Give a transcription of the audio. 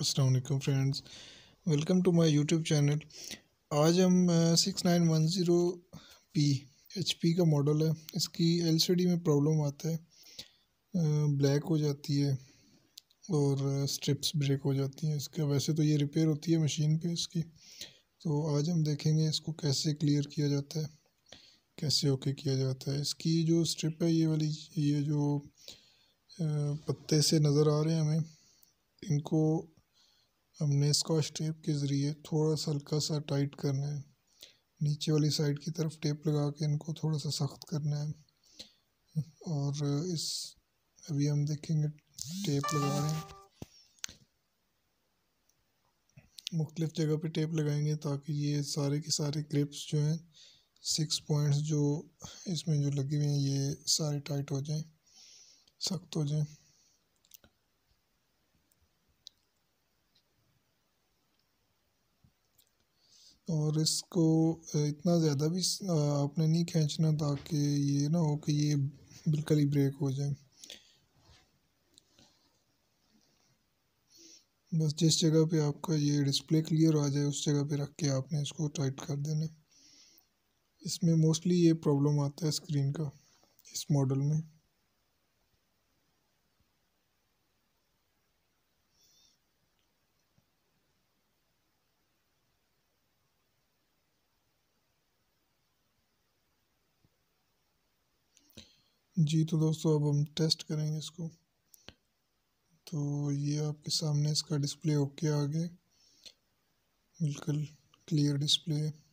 Aslam friends welcome to my YouTube channel आज हम six nine one zero P H P का model है इसकी एलसीडी में प्रॉब्लम आता है ब्लैक हो जाती है और स्ट्रिप्स ब्रेक हो जाती हैं इसका वैसे तो ये रिपेयर होती है मशीन पे इसकी तो आज हम देखेंगे इसको कैसे क्लियर किया जाता है कैसे ओके किया जाता है इसकी जो स्ट्रिप है ये वाली ये जो पत्ते से नज़र आ रहे हैं हमें इनको हमने स्कॉच टेप के ज़रिए थोड़ा सा हल्का सा टाइट करना है नीचे वाली साइड की तरफ टेप लगा के इनको थोड़ा सा सख्त करना है और इस अभी हम देखेंगे टेप लगा रहे हैं मुख्तलिफ जगह पे टेप लगाएंगे ताकि ये सारे के सारे ग्रिप्स जो हैं सिक्स पॉइंट्स जो इसमें जो लगे हुए हैं ये सारे टाइट हो जाएं सख्त हो जाएं और इसको इतना ज़्यादा भी आपने नहीं खींचना ताकि ये ना हो कि ये बिल्कुल ही ब्रेक हो जाए बस जिस जगह पे आपका ये डिस्प्ले क्लियर आ जाए उस जगह पे रख के आपने इसको टाइट कर देना इसमें मोस्टली ये प्रॉब्लम आता है स्क्रीन का इस मॉडल में जी तो दोस्तों अब हम टेस्ट करेंगे इसको तो ये आपके सामने इसका डिस्प्ले ओके आ गया बिल्कुल क्लियर डिस्प्ले है